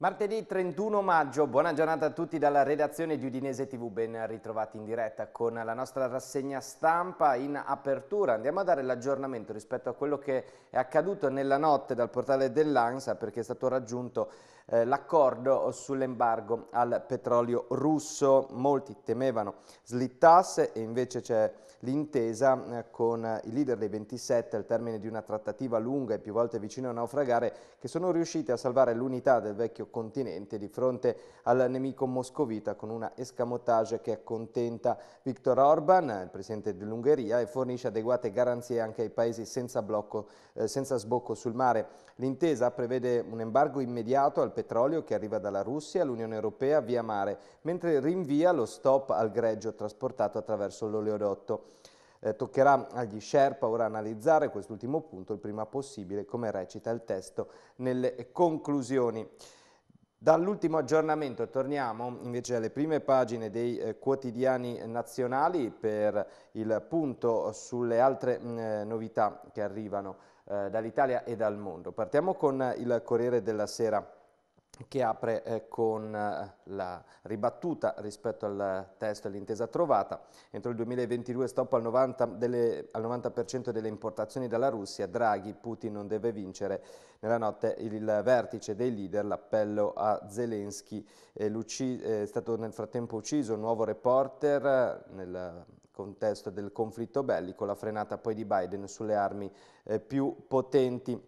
Martedì 31 maggio, buona giornata a tutti dalla redazione di Udinese TV, ben ritrovati in diretta con la nostra rassegna stampa in apertura. Andiamo a dare l'aggiornamento rispetto a quello che è accaduto nella notte dal portale dell'ANSA perché è stato raggiunto eh, l'accordo sull'embargo al petrolio russo. Molti temevano slittasse e invece c'è l'intesa eh, con i leader dei 27 al termine di una trattativa lunga e più volte vicino a naufragare che sono riusciti a salvare l'unità del vecchio continente di fronte al nemico moscovita con una escamotage che accontenta Viktor Orban, il presidente dell'Ungheria, e fornisce adeguate garanzie anche ai paesi senza, blocco, eh, senza sbocco sul mare. L'intesa prevede un embargo immediato al petrolio che arriva dalla Russia all'Unione Europea via mare, mentre rinvia lo stop al greggio trasportato attraverso l'oleodotto. Eh, toccherà agli Sherpa ora analizzare quest'ultimo punto il prima possibile, come recita il testo nelle conclusioni. Dall'ultimo aggiornamento torniamo invece alle prime pagine dei eh, quotidiani nazionali per il punto sulle altre mh, mm, eh, novità che arrivano eh, dall'Italia e dal mondo. Partiamo con il Corriere della Sera che apre eh, con eh, la ribattuta rispetto al testo e all'intesa trovata. Entro il 2022 stop al 90%, delle, al 90 delle importazioni dalla Russia, Draghi, Putin non deve vincere. Nella notte il vertice dei leader, l'appello a Zelensky, è, eh, è stato nel frattempo ucciso un nuovo reporter eh, nel contesto del conflitto bellico, la frenata poi di Biden sulle armi eh, più potenti.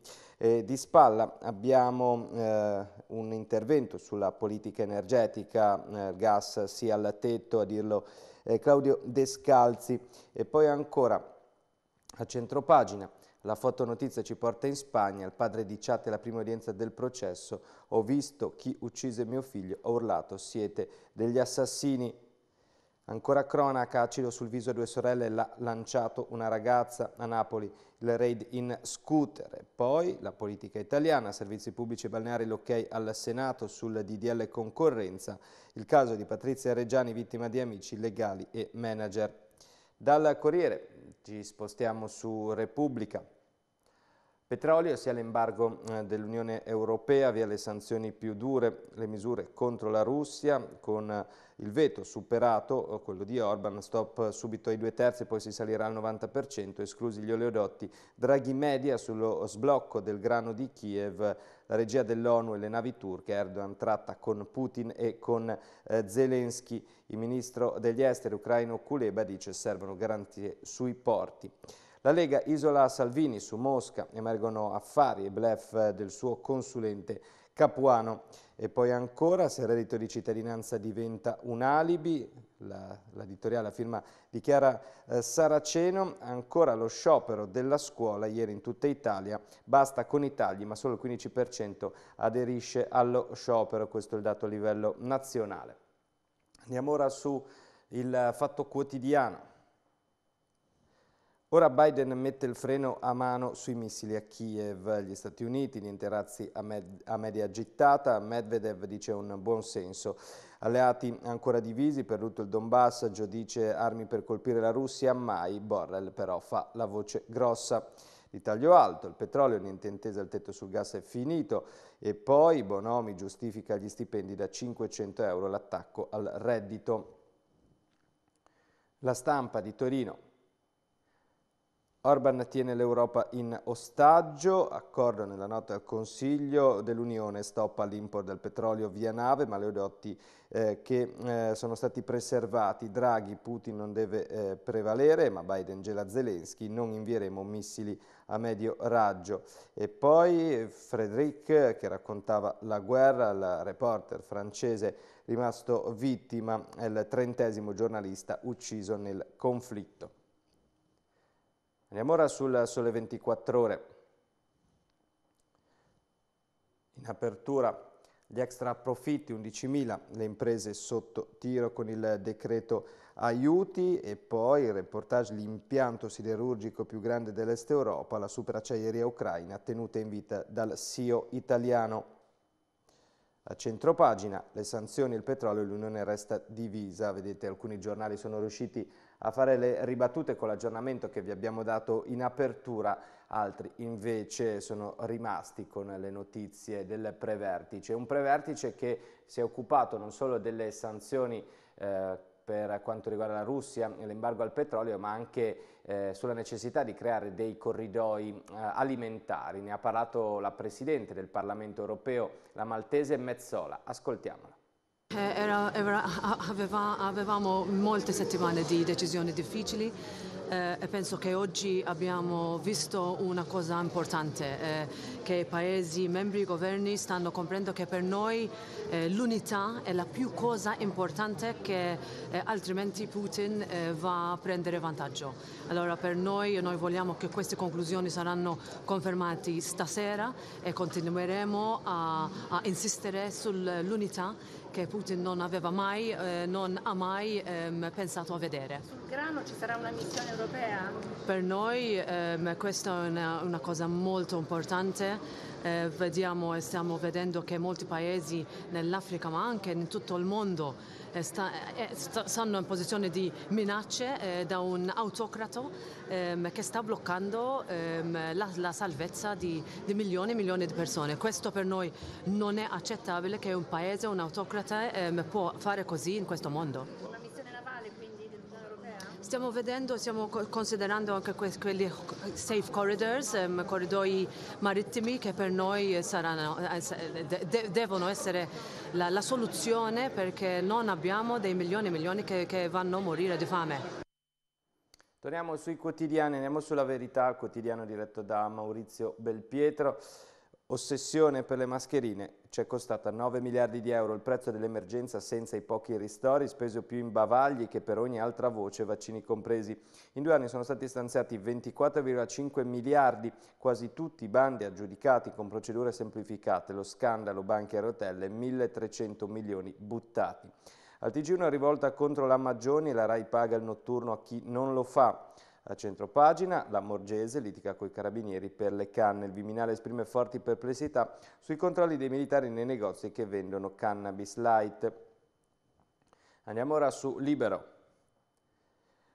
Eh, di spalla abbiamo eh, un intervento sulla politica energetica, eh, gas sia al tetto, a dirlo eh, Claudio Descalzi. E poi ancora a centropagina la fotonotizia ci porta in Spagna, il padre di Chat la prima udienza del processo, ho visto chi uccise mio figlio, ho urlato, siete degli assassini Ancora cronaca, acido sul viso a due sorelle l'ha lanciato una ragazza a Napoli, il raid in scooter. poi la politica italiana, servizi pubblici e balneari l'ok al Senato sul DDL concorrenza, il caso di Patrizia Reggiani vittima di amici legali e manager. Dal Corriere ci spostiamo su Repubblica petrolio, sia l'embargo eh, dell'Unione Europea via le sanzioni più dure, le misure contro la Russia con eh, il veto superato, eh, quello di Orban, stop subito ai due terzi, poi si salirà al 90%, esclusi gli oleodotti, Draghi media sullo sblocco del grano di Kiev, la regia dell'ONU e le navi turche, Erdogan tratta con Putin e con eh, Zelensky, il ministro degli esteri ucraino Kuleba dice servono garanzie sui porti. La Lega isola Salvini su Mosca, emergono affari e blef del suo consulente Capuano. E poi ancora, se il reddito di cittadinanza diventa un alibi, l'editoriale a firma di Chiara eh, Saraceno, ancora lo sciopero della scuola ieri in tutta Italia, basta con i tagli ma solo il 15% aderisce allo sciopero, questo è il dato a livello nazionale. Andiamo ora su il eh, fatto quotidiano, Ora Biden mette il freno a mano sui missili a Kiev. Gli Stati Uniti li interazzi a, med a media gittata, Medvedev dice un buon senso. Alleati ancora divisi per tutto il Donbass, Gio dice armi per colpire la Russia, mai Borrell però fa la voce grossa di taglio alto, il petrolio, niente intesa, il tetto sul gas è finito e poi Bonomi giustifica gli stipendi da 500 euro l'attacco al reddito. La stampa di Torino Orban tiene l'Europa in ostaggio, accordo nella nota al Consiglio dell'Unione, stop all'import del petrolio via nave, ma oleodotti eh, che eh, sono stati preservati, Draghi, Putin non deve eh, prevalere, ma Biden gela Zelensky, non invieremo missili a medio raggio. E poi Frédéric che raccontava la guerra, il reporter francese rimasto vittima, è il trentesimo giornalista ucciso nel conflitto. Andiamo ora sul Sole 24 Ore. In apertura gli extra profitti 11.000, le imprese sotto tiro con il decreto aiuti e poi il reportage l'impianto siderurgico più grande dell'est Europa, la superacciaieria ucraina tenuta in vita dal CEO italiano. A centropagina le sanzioni il petrolio l'Unione resta divisa, vedete alcuni giornali sono riusciti a fare le ribattute con l'aggiornamento che vi abbiamo dato in apertura, altri invece sono rimasti con le notizie del prevertice, un prevertice che si è occupato non solo delle sanzioni eh, per quanto riguarda la Russia l'embargo al petrolio, ma anche eh, sulla necessità di creare dei corridoi eh, alimentari. Ne ha parlato la Presidente del Parlamento europeo, la maltese Mezzola. Ascoltiamola. Eh, era, era, aveva, avevamo molte settimane di decisioni difficili eh, e penso che oggi abbiamo visto una cosa importante, eh, che i paesi i membri, i governi stanno comprendendo che per noi eh, l'unità è la più cosa importante che eh, altrimenti Putin eh, va a prendere vantaggio. Allora per noi, noi vogliamo che queste conclusioni saranno confermate stasera e continueremo a, a insistere sull'unità che Putin non aveva mai, eh, non ha mai ehm, pensato a vedere. Sul grano ci sarà una missione europea? Per noi ehm, questa è una, una, cosa molto importante, eh, vediamo e stiamo vedendo che molti paesi nell'Africa ma anche in tutto il mondo eh, sta, eh, eh stanno in posizione di minacce eh, da un autocrato ehm, che sta bloccando ehm, la, la, salvezza di, di, milioni e milioni di persone. Questo per noi non è accettabile che un paese, un autocrata ehm, può fare così in questo mondo stiamo vedendo, stiamo considerando anche quelli safe corridors, um, corridoi marittimi che per noi saranno, eh, de- devono essere la, la, soluzione perché non abbiamo dei milioni e milioni che, che vanno a morire di fame. Torniamo sui quotidiani, andiamo sulla verità, quotidiano diretto da Maurizio Belpietro. Ossessione per le mascherine ci è costata 9 miliardi di euro il prezzo dell'emergenza senza i pochi ristori, speso più in bavagli che per ogni altra voce, vaccini compresi. In due anni sono stati stanziati 24,5 miliardi, quasi tutti i bandi aggiudicati con procedure semplificate, lo scandalo banche e rotelle, 1.300 milioni buttati. Al TG è rivolta contro la Magioni e la RAI paga il notturno a chi non lo fa. A centropagina, la Morgese litiga coi carabinieri per le canne. Il Viminale esprime forti perplessità sui controlli dei militari nei negozi che vendono cannabis light. Andiamo ora su Libero.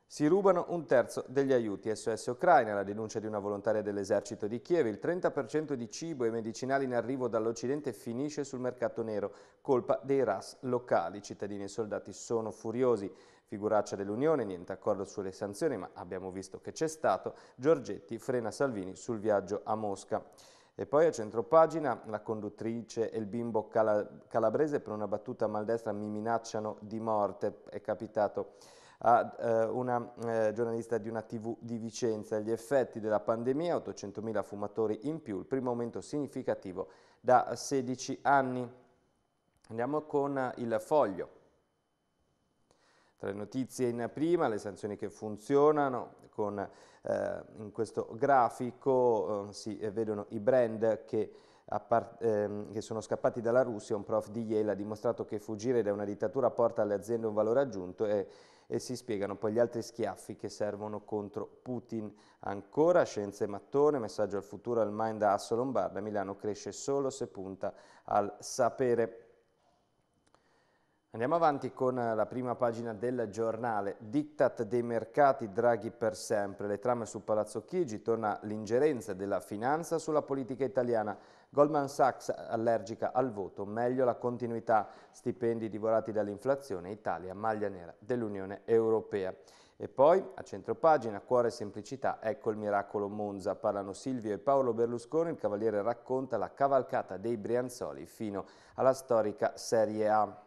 Si rubano un terzo degli aiuti SOS Ucraina, la denuncia di una volontaria dell'esercito di Kiev. Il 30% di cibo e medicinali in arrivo dall'Occidente finisce sul mercato nero, colpa dei RAS locali. I cittadini e i soldati sono furiosi. Figuraccia dell'Unione, niente accordo sulle sanzioni, ma abbiamo visto che c'è stato. Giorgetti frena Salvini sul viaggio a Mosca. E poi a centropagina la conduttrice e il bimbo cala calabrese per una battuta maldestra mi minacciano di morte. È capitato a eh, una eh, giornalista di una tv di Vicenza. Gli effetti della pandemia, 800.000 fumatori in più, il primo aumento significativo da 16 anni. Andiamo con il foglio. Tra le notizie in prima, le sanzioni che funzionano, con, eh, in questo grafico eh, si vedono i brand che, ehm, che, sono scappati dalla Russia, un prof di Yale ha dimostrato che fuggire da una dittatura porta alle aziende un valore aggiunto e, e si spiegano poi gli altri schiaffi che servono contro Putin. Ancora scienze mattone, messaggio al futuro al Mind da Asso Lombarda, Milano cresce solo se punta al sapere. Andiamo avanti con eh, la prima pagina del giornale. Diktat dei mercati, Draghi per sempre. Le trame su Palazzo Chigi, torna l'ingerenza della finanza sulla politica italiana. Goldman Sachs allergica al voto, meglio la continuità, stipendi divorati dall'inflazione, Italia maglia nera dell'Unione Europea. E poi, a centro pagina, cuore e semplicità, ecco il miracolo Monza. Parlano Silvio e Paolo Berlusconi, il Cavaliere racconta la cavalcata dei Brianzoli fino alla storica Serie A.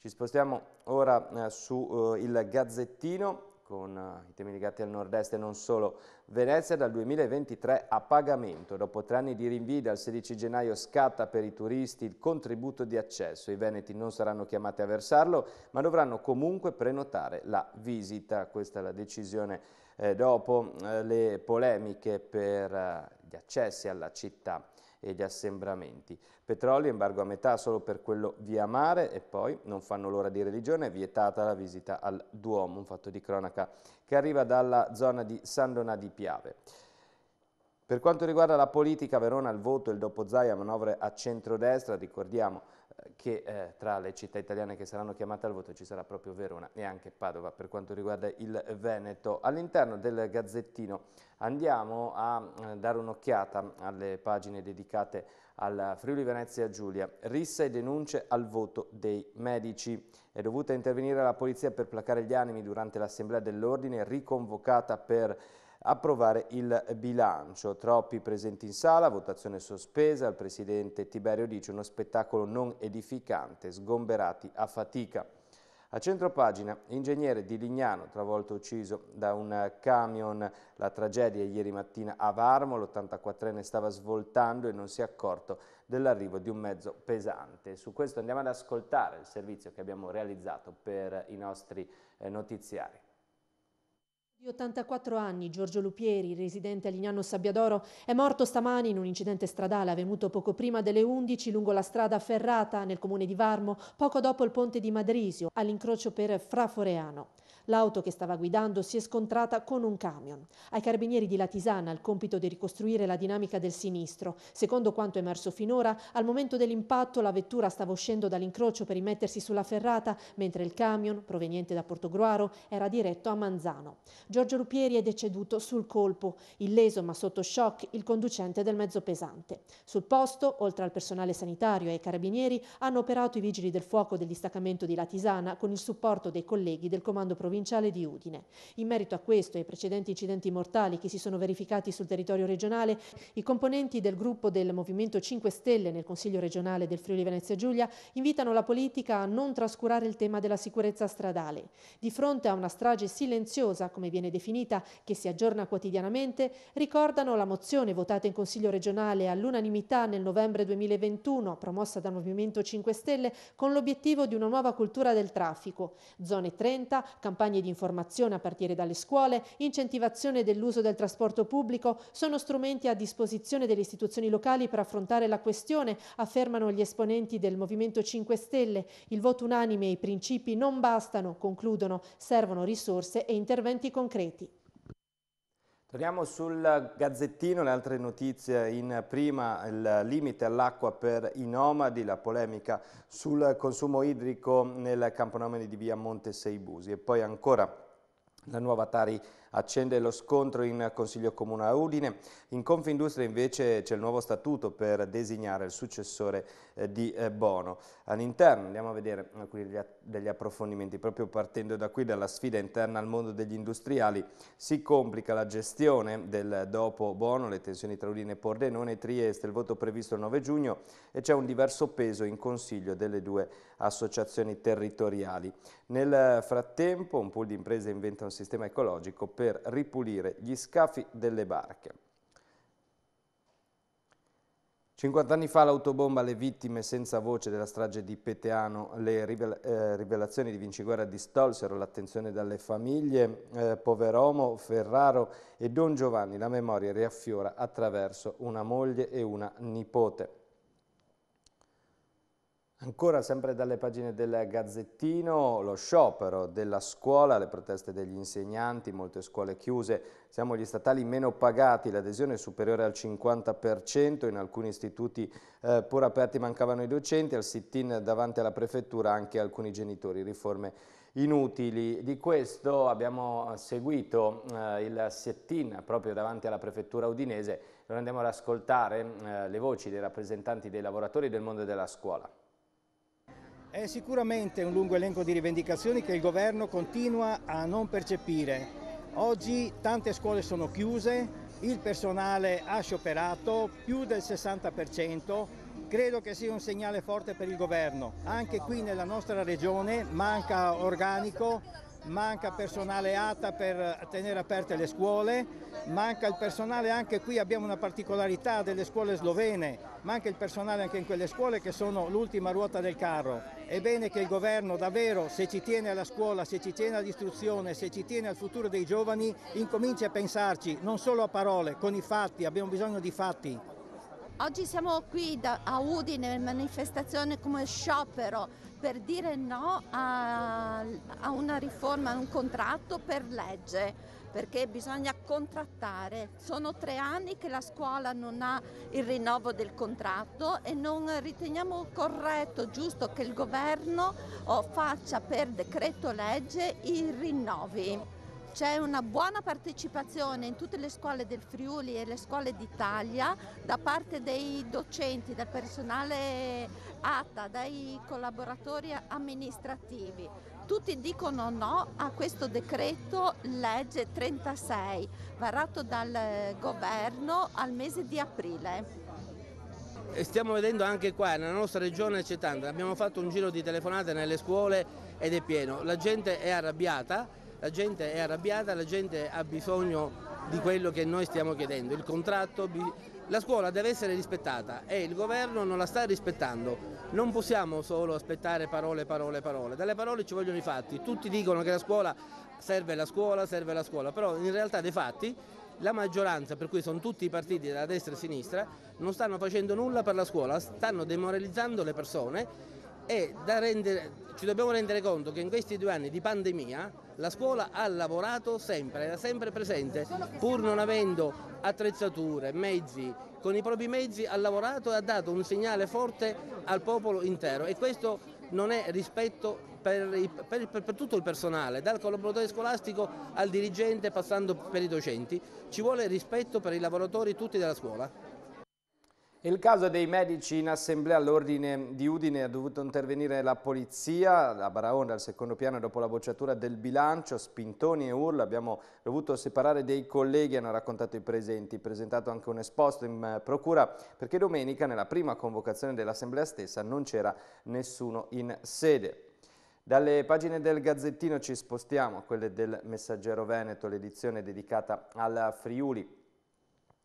Ci spostiamo ora eh, sul eh, Gazzettino con eh, i temi legati al nord-est e non solo. Venezia dal 2023 a pagamento. Dopo tre anni di rinvii dal 16 gennaio scatta per i turisti il contributo di accesso. I veneti non saranno chiamati a versarlo, ma dovranno comunque prenotare la visita. Questa è la decisione eh, dopo eh, le polemiche per eh, gli accessi alla città e gli assembramenti. Petrolio embargo a metà solo per quello via mare e poi non fanno l'ora di religione, vietata la visita al Duomo, un fatto di cronaca che arriva dalla zona di San Donà di Piave. Per quanto riguarda la politica, Verona al voto, il dopo Zaia manovre a centrodestra, ricordiamo che eh, tra le città italiane che saranno chiamate al voto ci sarà proprio Verona e anche Padova per quanto riguarda il Veneto. All'interno del Gazzettino andiamo a eh, dare un'occhiata alle pagine dedicate al Friuli Venezia Giulia. Rissa e denunce al voto dei medici. È dovuta intervenire la polizia per placare gli animi durante l'assemblea dell'ordine riconvocata per approvare il bilancio. Troppi presenti in sala, votazione sospesa, il presidente Tiberio dice uno spettacolo non edificante, sgomberati a fatica. A centropagina, ingegnere di Lignano, travolto e ucciso da un camion. La tragedia ieri mattina a Varmo, l'84enne stava svoltando e non si è accorto dell'arrivo di un mezzo pesante. Su questo andiamo ad ascoltare il servizio che abbiamo realizzato per i nostri eh, notiziari. Di 84 anni, Giorgio Lupieri, residente a Lignano Sabbiadoro, è morto stamani in un incidente stradale avvenuto poco prima delle 11 lungo la strada Ferrata nel comune di Varmo, poco dopo il ponte di Madrisio, all'incrocio per Fraforeano. L'auto che stava guidando si è scontrata con un camion. Ai carabinieri di Latisana il compito di ricostruire la dinamica del sinistro. Secondo quanto emerso finora, al momento dell'impatto la vettura stava uscendo dall'incrocio per rimettersi sulla ferrata, mentre il camion, proveniente da Portogruaro, era diretto a Manzano. Giorgio Rupieri è deceduto sul colpo, illeso ma sotto shock il conducente del mezzo pesante. Sul posto, oltre al personale sanitario e ai carabinieri, hanno operato i vigili del fuoco del distaccamento di Latisana con il supporto dei colleghi del comando provinciale di Udine. In merito a questo e ai precedenti incidenti mortali che si sono verificati sul territorio regionale, i componenti del gruppo del Movimento 5 Stelle nel Consiglio regionale del Friuli Venezia Giulia invitano la politica a non trascurare il tema della sicurezza stradale. Di fronte a una strage silenziosa, come vi viene definita, che si aggiorna quotidianamente, ricordano la mozione votata in Consiglio regionale all'unanimità nel novembre 2021, promossa dal Movimento 5 Stelle, con l'obiettivo di una nuova cultura del traffico. Zone 30, campagne di informazione a partire dalle scuole, incentivazione dell'uso del trasporto pubblico sono strumenti a disposizione delle istituzioni locali per affrontare la questione, affermano gli esponenti del Movimento 5 Stelle. Il voto unanime e i principi non bastano, concludono, servono risorse e interventi concreti concreti. Torniamo sul Gazzettino, le altre notizie in prima, il limite all'acqua per i nomadi, la polemica sul consumo idrico nel camponomeni di via Monte Seibusi e poi ancora la nuova Tari accende lo scontro in Consiglio Comunale Udine. In Confindustria invece c'è il nuovo statuto per designare il successore eh, di eh, Bono. All'interno andiamo a vedere alcuni eh, degli approfondimenti, proprio partendo da qui dalla sfida interna al mondo degli industriali, si complica la gestione del dopo Bono, le tensioni tra Udine e Pordenone Trieste, il voto previsto il 9 giugno e c'è un diverso peso in consiglio delle due associazioni territoriali. Nel frattempo un pool di imprese inventa un sistema ecologico per ripulire gli scafi delle barche. 50 anni fa l'autobomba alle vittime senza voce della strage di Peteano, le eh, rivelazioni di Vinciguerra distolsero l'attenzione dalle famiglie, eh, Poveromo, Ferraro e Don Giovanni, la memoria riaffiora attraverso una moglie e una nipote. Ancora sempre dalle pagine del Gazzettino, lo sciopero della scuola, le proteste degli insegnanti, molte scuole chiuse, siamo gli statali meno pagati, l'adesione è superiore al 50%, in alcuni istituti eh, pur aperti mancavano i docenti, al sit-in davanti alla prefettura anche alcuni genitori, riforme inutili. Di questo abbiamo seguito eh, il sit-in proprio davanti alla prefettura udinese, dove andiamo ad ascoltare eh, le voci dei rappresentanti dei lavoratori del mondo della scuola. È sicuramente un lungo elenco di rivendicazioni che il governo continua a non percepire. Oggi tante scuole sono chiuse, il personale ha scioperato più del 60%, credo che sia un segnale forte per il governo. Anche qui nella nostra regione manca organico, manca personale ATA per tenere aperte le scuole, manca il personale anche qui, abbiamo una particolarità delle scuole slovene ma anche il personale anche in quelle scuole che sono l'ultima ruota del carro. È bene che il governo davvero, se ci tiene alla scuola, se ci tiene all'istruzione, se ci tiene al futuro dei giovani, incominci a pensarci, non solo a parole, con i fatti, abbiamo bisogno di fatti. Oggi siamo qui da, a Udine in manifestazione come sciopero per dire no a, a una riforma, a un contratto per legge perché bisogna contrattare. Sono tre anni che la scuola non ha il rinnovo del contratto e non riteniamo corretto, giusto che il governo oh, faccia per decreto legge i rinnovi. C'è una buona partecipazione in tutte le scuole del Friuli e le scuole d'Italia da parte dei docenti, del personale ATA, dai collaboratori amministrativi tutti dicono no a questo decreto legge 36 varato dal eh, governo al mese di aprile. E stiamo vedendo anche qua, nella nostra regione c'è tanto, abbiamo fatto un giro di telefonate nelle scuole ed è pieno, la gente è arrabbiata, la gente è arrabbiata, la gente ha bisogno di quello che noi stiamo chiedendo, il contratto la scuola deve essere rispettata e il governo non la sta rispettando. Non possiamo solo aspettare parole, parole, parole. Dalle parole ci vogliono i fatti. Tutti dicono che la scuola serve la scuola, serve la scuola, però in realtà dei fatti la maggioranza, per cui sono tutti i partiti della destra e sinistra, non stanno facendo nulla per la scuola, stanno demoralizzando le persone e rendere, ci dobbiamo rendere conto che in questi due anni di pandemia la scuola ha lavorato sempre, era sempre presente, pur non avendo attrezzature, mezzi, con i propri mezzi ha lavorato e ha dato un segnale forte al popolo intero e questo non è rispetto per, per, per, tutto il personale, dal collaboratore scolastico al dirigente passando per i docenti, ci vuole rispetto per i lavoratori tutti della scuola. Il caso dei medici in assemblea all'ordine di Udine ha dovuto intervenire la polizia, la Baraonda al secondo piano dopo la bocciatura del bilancio, spintoni e urla, abbiamo dovuto separare dei colleghi, hanno raccontato i presenti, presentato anche un esposto in eh, procura perché domenica nella prima convocazione dell'assemblea stessa non c'era nessuno in sede. Dalle pagine del Gazzettino ci spostiamo a quelle del Messaggero Veneto, l'edizione dedicata al Friuli,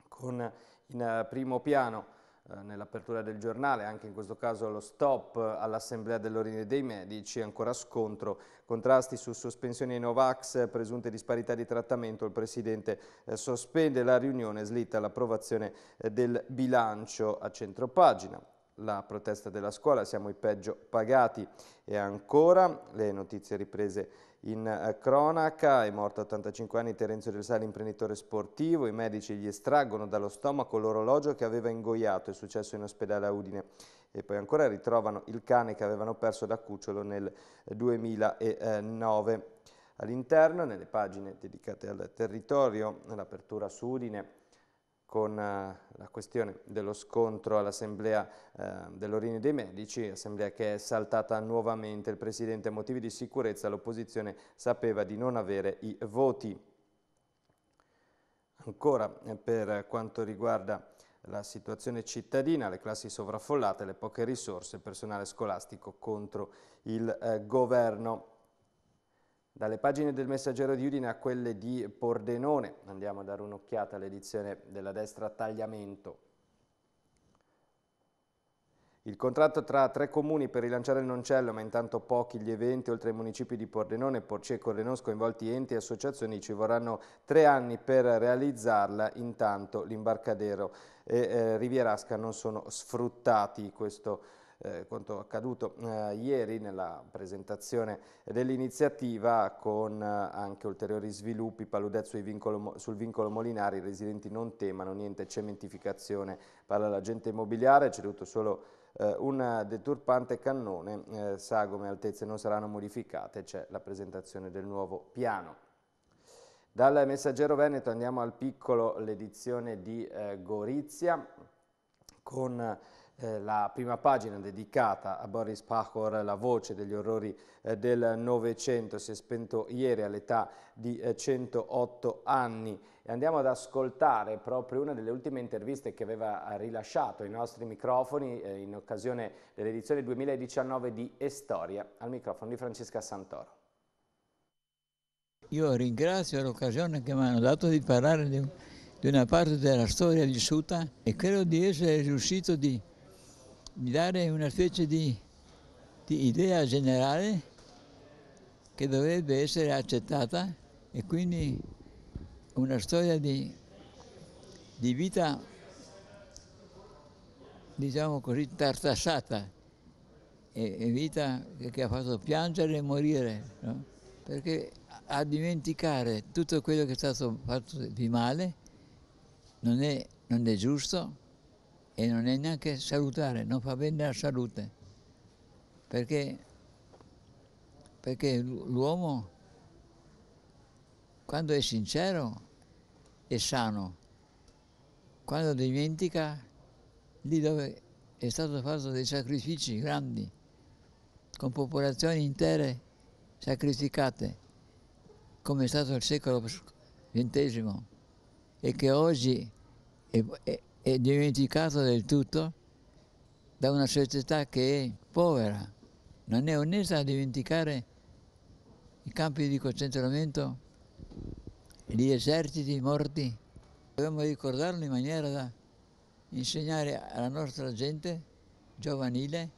con in eh, primo piano eh, nell'apertura del giornale, anche in questo caso lo stop all'Assemblea dell'Ordine dei Medici, ancora scontro, contrasti su sospensioni Novax, presunte disparità di trattamento, il Presidente eh, sospende la riunione, slitta l'approvazione eh, del bilancio a centropagina. La protesta della scuola, siamo i peggio pagati e ancora le notizie riprese in eh, cronaca è morto a 85 anni Terenzo del Sale, imprenditore sportivo. I medici gli estraggono dallo stomaco l'orologio che aveva ingoiato, è successo in ospedale a Udine. E poi ancora ritrovano il cane che avevano perso da cucciolo nel 2009. Eh, All'interno, nelle pagine dedicate al territorio, l'apertura su Udine, con eh, la questione dello scontro all'assemblea eh, dell'Orini dei Medici, assemblea che è saltata nuovamente. Il Presidente, a motivi di sicurezza, l'opposizione sapeva di non avere i voti. Ancora eh, per quanto riguarda la situazione cittadina, le classi sovraffollate, le poche risorse, il personale scolastico contro il eh, governo. Dalle pagine del Messaggero di Udine a quelle di Pordenone andiamo a dare un'occhiata all'edizione della destra Tagliamento. Il contratto tra tre comuni per rilanciare il noncello, ma intanto pochi gli eventi, oltre ai municipi di Pordenone, Porci e Correnos, coinvolti enti e associazioni, ci vorranno tre anni per realizzarla, intanto l'imbarcadero e eh, Rivierasca non sono sfruttati questo eh, quanto accaduto eh, ieri nella presentazione dell'iniziativa con eh, anche ulteriori sviluppi, paludezzo vincolo, sul vincolo Molinari, i residenti non temano, niente cementificazione, parla l'agente immobiliare, c'è tutto solo eh, un deturpante cannone, eh, sagome altezze non saranno modificate, c'è la presentazione del nuovo piano. Dal Messaggero Veneto andiamo al piccolo l'edizione di eh, Gorizia con eh, la prima pagina dedicata a Boris Pachor, la voce degli orrori eh, del Novecento, si è spento ieri all'età di eh, 108 anni. E andiamo ad ascoltare proprio una delle ultime interviste che aveva eh, rilasciato i nostri microfoni eh, in occasione dell'edizione 2019 di Estoria, al microfono di Francesca Santoro. Io ringrazio l'occasione che mi hanno dato di parlare di, di una parte della storia vissuta e credo di essere riuscito di di dare una specie di, di idea generale che dovrebbe essere accettata e quindi una storia di, di vita, diciamo così, tartassata e, e vita che, che, ha fatto piangere e morire, no? perché a dimenticare tutto quello che è stato fatto di male non è, non è giusto e non è neanche salutare, non fa bene alla salute, perché, perché l'uomo quando è sincero è sano, quando dimentica lì dove è stato fatto dei sacrifici grandi, con popolazioni intere sacrificate, come è stato il secolo XX e che oggi è è dimenticato del tutto da una società che è povera, non è onesta a dimenticare i campi di concentramento, gli eserciti morti. Dobbiamo ricordarlo in maniera da insegnare alla nostra gente giovanile,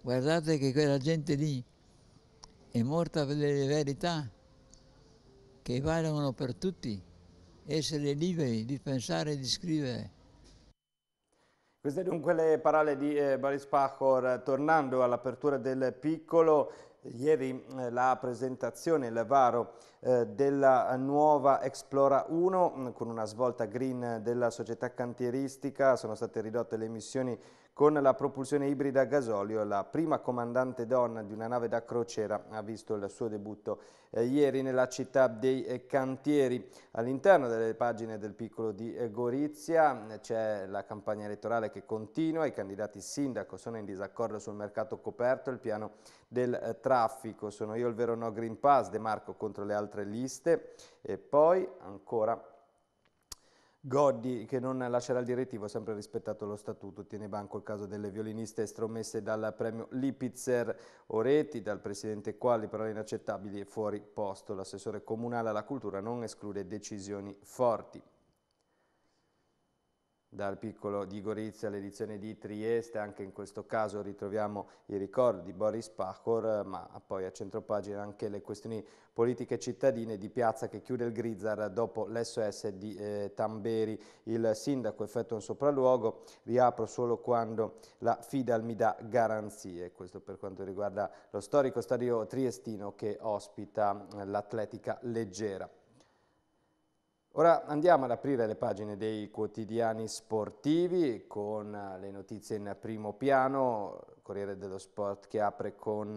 guardate che quella gente lì è morta per le verità che valgono per tutti, essere liberi di pensare e di scrivere. Queste dunque le parole di eh, Boris Pachor, tornando all'apertura del piccolo, ieri eh, la presentazione, il varo eh, della nuova Explora 1 mm, con una svolta green della società cantieristica, sono state ridotte le emissioni con la propulsione ibrida a gasolio, la prima comandante donna di una nave da crociera ha visto il suo debutto eh, ieri nella città dei eh, Cantieri. All'interno delle pagine del piccolo di eh, Gorizia eh, c'è la campagna elettorale che continua, i candidati sindaco sono in disaccordo sul mercato coperto, e il piano del eh, traffico, sono io il vero no Green Pass, De Marco contro le altre liste e poi ancora Goddi, che non lascerà il direttivo, ha sempre rispettato lo statuto, tiene banco il caso delle violiniste estromesse dal premio Lipitzer Oretti, dal presidente Quali, parole inaccettabili e fuori posto. L'assessore comunale alla cultura non esclude decisioni forti dal piccolo di Gorizia all'edizione di Trieste, anche in questo caso ritroviamo i ricordi di Boris Pachor, ma poi a centropagina anche le questioni politiche cittadine di Piazza che chiude il Grizzar dopo l'SOS di eh, Tamberi. Il sindaco effettua un sopralluogo, riapro solo quando la FIDAL mi dà garanzie, questo per quanto riguarda lo storico stadio triestino che ospita eh, l'atletica leggera. Ora andiamo ad aprire le pagine dei quotidiani sportivi con eh, le notizie in primo piano, Corriere dello Sport che apre con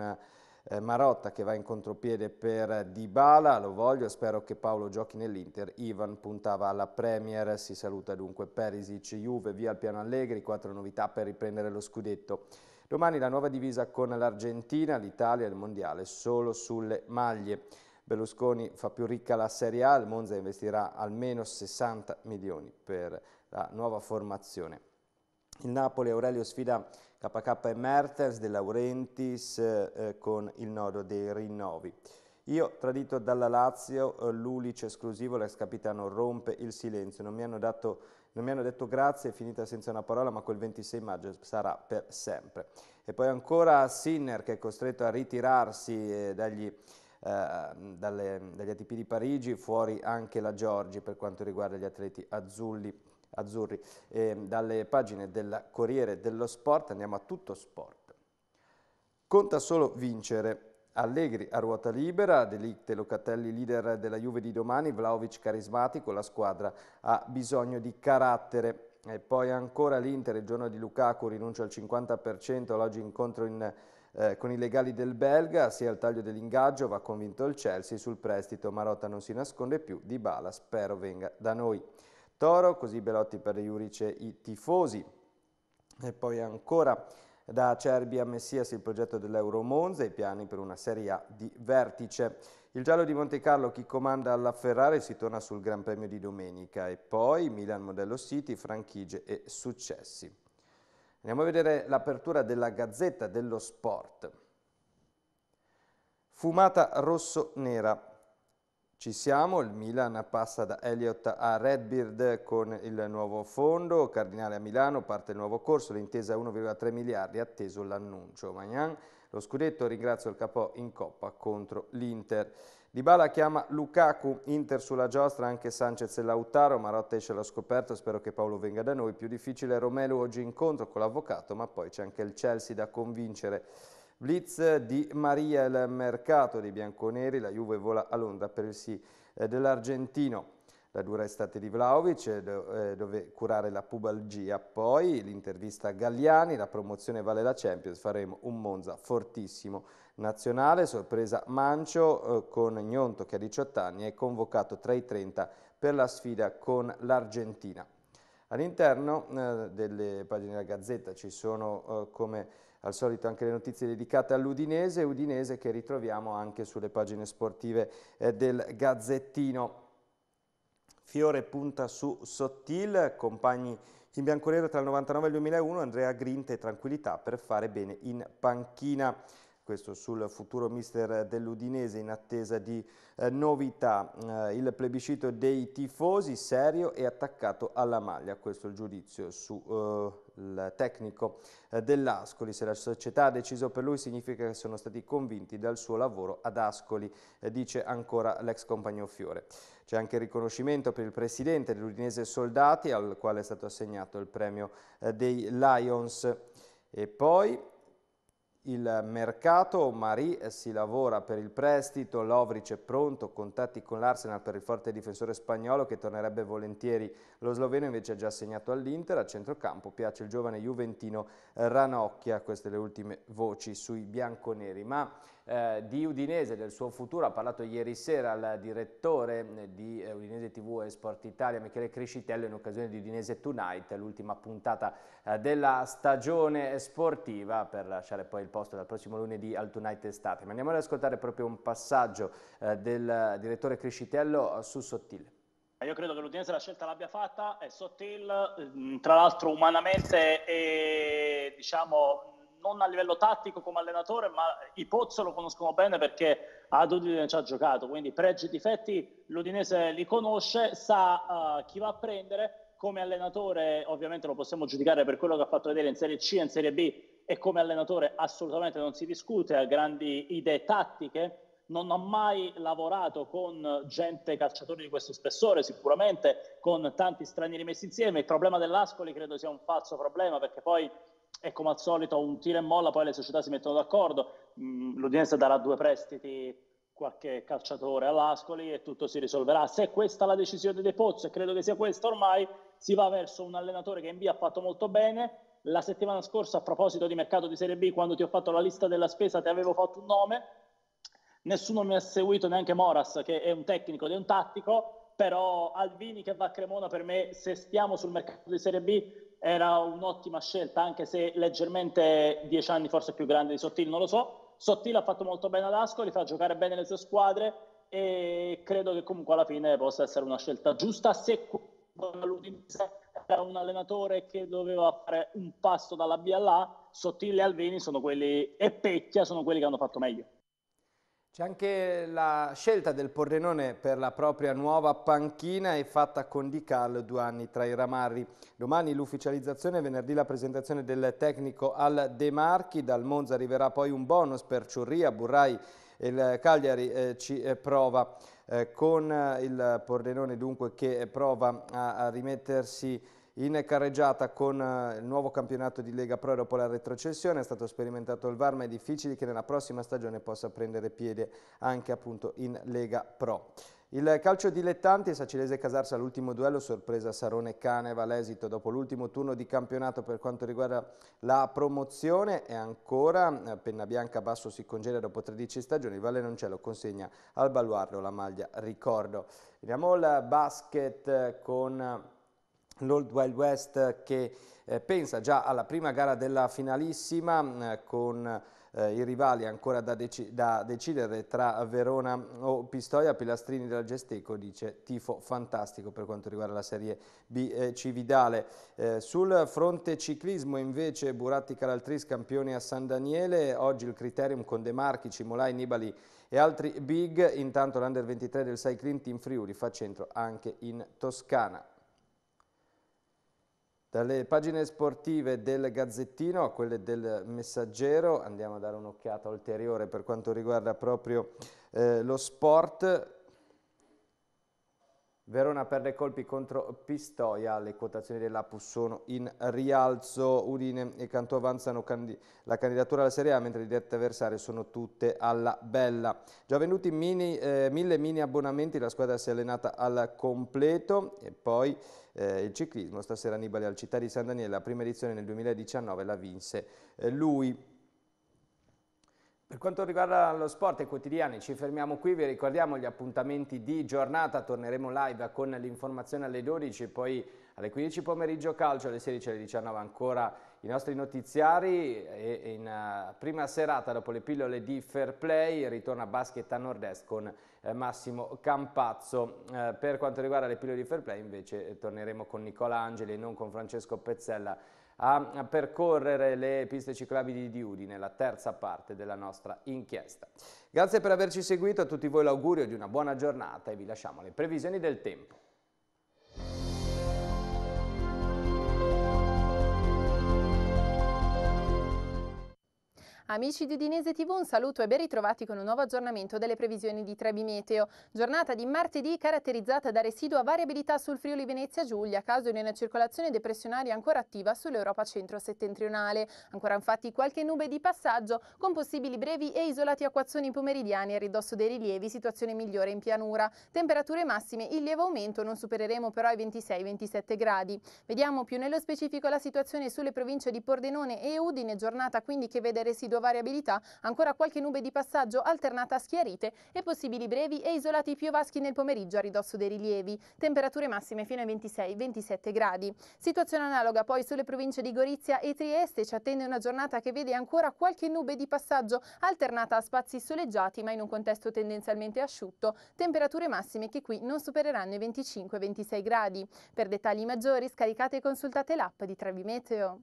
eh, Marotta che va in contropiede per Dybala, lo voglio, spero che Paolo giochi nell'Inter, Ivan puntava alla Premier, si saluta dunque Perisic, Juve, via al piano Allegri, quattro novità per riprendere lo scudetto. Domani la nuova divisa con l'Argentina, l'Italia e il Mondiale solo sulle maglie. Berlusconi fa più ricca la Serie A, il Monza investirà almeno 60 milioni per la nuova formazione. Il Napoli Aurelio sfida KK e Mertens, De Laurentiis eh, con il nodo dei rinnovi. Io, tradito dalla Lazio, eh, l'ulice esclusivo, l'ex capitano rompe il silenzio. Non mi, dato, non mi hanno, detto grazie, è finita senza una parola, ma quel 26 maggio sarà per sempre. E poi ancora Sinner che è costretto a ritirarsi eh, dagli Ehm, dalle, dagli ATP di Parigi, fuori anche la Giorgi per quanto riguarda gli atleti azzurri, azzurri. Ehm, dalle pagine del Corriere dello Sport andiamo a tutto sport. Conta solo vincere. Allegri a ruota libera, Delicte Locatelli leader della Juve di domani, Vlaovic carismatico, la squadra ha bisogno di carattere. E poi ancora l'Inter, il giorno di Lukaku rinuncia al 50%, l'oggi incontro in eh, con i legali del belga, sia al taglio dell'ingaggio, va convinto il Chelsea sul prestito. Marotta non si nasconde più, Di Bala spero venga da noi. Toro, così Belotti per Iurice i tifosi. E poi ancora da Cerbi a Messias il progetto dell'Euro Monza e i piani per una Serie A di vertice. Il giallo di Monte Carlo chi comanda alla Ferrari si torna sul Gran Premio di domenica e poi Milan Modello City, franchigie e successi. Andiamo a vedere l'apertura della Gazzetta dello Sport. Fumata rosso-nera. Ci siamo, il Milan passa da Elliott a Redbeard con il nuovo fondo, Cardinale a Milano parte il nuovo corso, l'intesa 1,3 miliardi, atteso l'annuncio. Magnan, lo scudetto, ringrazio il capo in coppa contro l'Inter. Dybala chiama Lukaku, Inter sulla giostra, anche Sanchez e Lautaro, Marotta esce allo scoperto, spero che Paolo venga da noi, più difficile Romelu oggi incontro con l'avvocato, ma poi c'è anche il Chelsea da convincere. Blitz di Maria, il mercato dei bianconeri, la Juve vola a Londra per il sì eh, dell'argentino. La dura estate di Vlaovic, eh, eh, dove curare la pubalgia, poi l'intervista a Galliani, la promozione vale la Champions, faremo un Monza fortissimo nazionale, sorpresa Mancio eh, con Gnonto che ha 18 anni e convocato tra i 30 per la sfida con l'Argentina. All'interno eh, delle pagine della Gazzetta ci sono eh, come al solito anche le notizie dedicate all'Udinese, Udinese che ritroviamo anche sulle pagine sportive eh, del Gazzettino. Fiore punta su Sottil, compagni in bianconero tra il 99 e il 2001, Andrea Grinte e Tranquillità per fare bene in panchina questo sul futuro mister dell'Udinese in attesa di eh, novità. Eh, il plebiscito dei tifosi serio e attaccato alla maglia, questo è il giudizio sul eh, tecnico eh, dell'Ascoli. Se la società ha deciso per lui significa che sono stati convinti dal suo lavoro ad Ascoli, eh, dice ancora l'ex compagno Fiore. C'è anche il riconoscimento per il presidente dell'Udinese Soldati al quale è stato assegnato il premio eh, dei Lions. E poi il mercato, Marie eh, si lavora per il prestito, Lovric è pronto, contatti con l'Arsenal per il forte difensore spagnolo che tornerebbe volentieri, lo sloveno invece è già segnato all'Inter, a centrocampo piace il giovane Juventino Ranocchia, queste le ultime voci sui bianconeri. Ma eh, di Udinese, del suo futuro, ha parlato ieri sera al direttore eh, di eh, Udinese TV e Sport Italia, Michele Crescitello, in occasione di Udinese Tonight, l'ultima puntata eh, della stagione sportiva, per lasciare poi il posto dal prossimo lunedì al Tonight estate. Ma andiamo ad ascoltare proprio un passaggio eh, del direttore Crescitello eh, su Sottile. Io credo che l'Udinese la scelta l'abbia fatta, è Sottil, mm, tra l'altro umanamente e diciamo non a livello tattico come allenatore, ma i Pozzo lo conoscono bene perché ad Udine ci ha giocato, quindi pregi e difetti l'Udinese li conosce, sa uh, chi va a prendere, come allenatore ovviamente lo possiamo giudicare per quello che ha fatto vedere in Serie C e in Serie B e come allenatore assolutamente non si discute, ha grandi idee tattiche, non ho mai lavorato con gente calciatori di questo spessore, sicuramente con tanti stranieri messi insieme. Il problema dell'Ascoli credo sia un falso problema perché poi e come al solito un tiro e molla, poi le società si mettono d'accordo, mm, l'Udinese darà due prestiti qualche calciatore all'Ascoli e tutto si risolverà. Se questa è la decisione dei Pozzo, e credo che sia questa ormai, si va verso un allenatore che in B ha fatto molto bene. La settimana scorsa, a proposito di mercato di Serie B, quando ti ho fatto la lista della spesa, ti avevo fatto un nome. Nessuno mi ha seguito, neanche Moras, che è un tecnico ed un tattico però Alvini che va a Cremona per me se stiamo sul mercato di Serie B era un'ottima scelta, anche se leggermente dieci anni forse più grande di Sottil, non lo so. Sottil ha fatto molto bene ad Ascoli, fa giocare bene le sue squadre e credo che comunque alla fine possa essere una scelta giusta se l'Udinese era un allenatore che doveva fare un passo dalla B all'A, Sottil e Alvini sono quelli e Pecchia sono quelli che hanno fatto meglio. C'è anche la scelta del Pordenone per la propria nuova panchina è fatta con Di Carlo due anni tra i ramarri. Domani l'ufficializzazione, venerdì la presentazione del tecnico al De Marchi, dal Monza arriverà poi un bonus per Ciurria, Burrai e il Cagliari eh, ci eh, prova eh, con eh, il Pordenone dunque che prova a, a rimettersi in carreggiata con eh, il nuovo campionato di Lega Pro dopo la retrocessione è stato sperimentato il VAR ma è difficile che nella prossima stagione possa prendere piede anche appunto in Lega Pro. Il calcio dilettanti, Sacilese Casarsa all'ultimo duello, sorpresa Sarone Caneva l'esito dopo l'ultimo turno di campionato per quanto riguarda la promozione e ancora eh, Penna Bianca Basso si congela dopo 13 stagioni, il Valle Valenoncello consegna al baluardo la maglia ricordo. Andiamo il basket eh, con l'Old Wild West eh, che eh, pensa già alla prima gara della finalissima eh, con eh, i rivali ancora da, deci da, decidere tra Verona o Pistoia, Pilastrini della Gesteco dice tifo fantastico per quanto riguarda la Serie B eh, Cividale. Eh, sul fronte ciclismo invece Buratti Calaltris campione a San Daniele, oggi il criterium con De Marchi, Cimolai, Nibali e altri big, intanto l'Under 23 del Cycling Team Friuli fa centro anche in Toscana. Dalle pagine sportive del Gazzettino a quelle del Messaggero andiamo a dare un'occhiata ulteriore per quanto riguarda proprio eh, lo sport Verona perde colpi contro Pistoia, le quotazioni dell'Apus sono in rialzo, Udine e Cantù avanzano candi la candidatura alla Serie A mentre le dirette avversarie sono tutte alla bella. Già venduti mini, eh, mille mini abbonamenti, la squadra si è allenata al completo e poi eh, il ciclismo, stasera Nibali al Città di San Daniele, la prima edizione nel 2019 la vinse eh, lui. Per quanto riguarda lo sport e quotidiani ci fermiamo qui, vi ricordiamo gli appuntamenti di giornata, torneremo live con l'informazione alle 12, poi alle 15 pomeriggio calcio, alle 16 alle 19 ancora i nostri notiziari e in eh, prima serata dopo le pillole di Fair Play ritorna Basket a Nord-Est con eh, Massimo Campazzo. Eh, per quanto riguarda le pillole di Fair Play invece torneremo con Nicola Angeli e non con Francesco Pezzella a percorrere le piste ciclabili di Udi nella terza parte della nostra inchiesta. Grazie per averci seguito, a tutti voi l'augurio di una buona giornata e vi lasciamo le previsioni del tempo. Amici di Udinese TV, un saluto e ben ritrovati con un nuovo aggiornamento delle previsioni di Trebi Meteo. Giornata di martedì caratterizzata da residua variabilità sul Friuli Venezia Giulia a causa di una circolazione depressionaria ancora attiva sull'Europa centro-settentrionale. Ancora infatti qualche nube di passaggio con possibili brevi e isolati acquazzoni pomeridiani a ridosso dei rilievi, situazione migliore in pianura. Temperature massime il lieve aumento, non supereremo però i 26-27 gradi. Vediamo più nello specifico la situazione sulle province di Pordenone e Udine, giornata quindi che vede residua variabilità, ancora qualche nube di passaggio alternata a schiarite e possibili brevi e isolati piovaschi nel pomeriggio a ridosso dei rilievi. Temperature massime fino ai 26-27 gradi. Situazione analoga poi sulle province di Gorizia e Trieste ci attende una giornata che vede ancora qualche nube di passaggio alternata a spazi soleggiati ma in un contesto tendenzialmente asciutto, temperature massime che qui non supereranno i 25-26 gradi. Per dettagli maggiori scaricate e consultate l'app di Trevimeteo.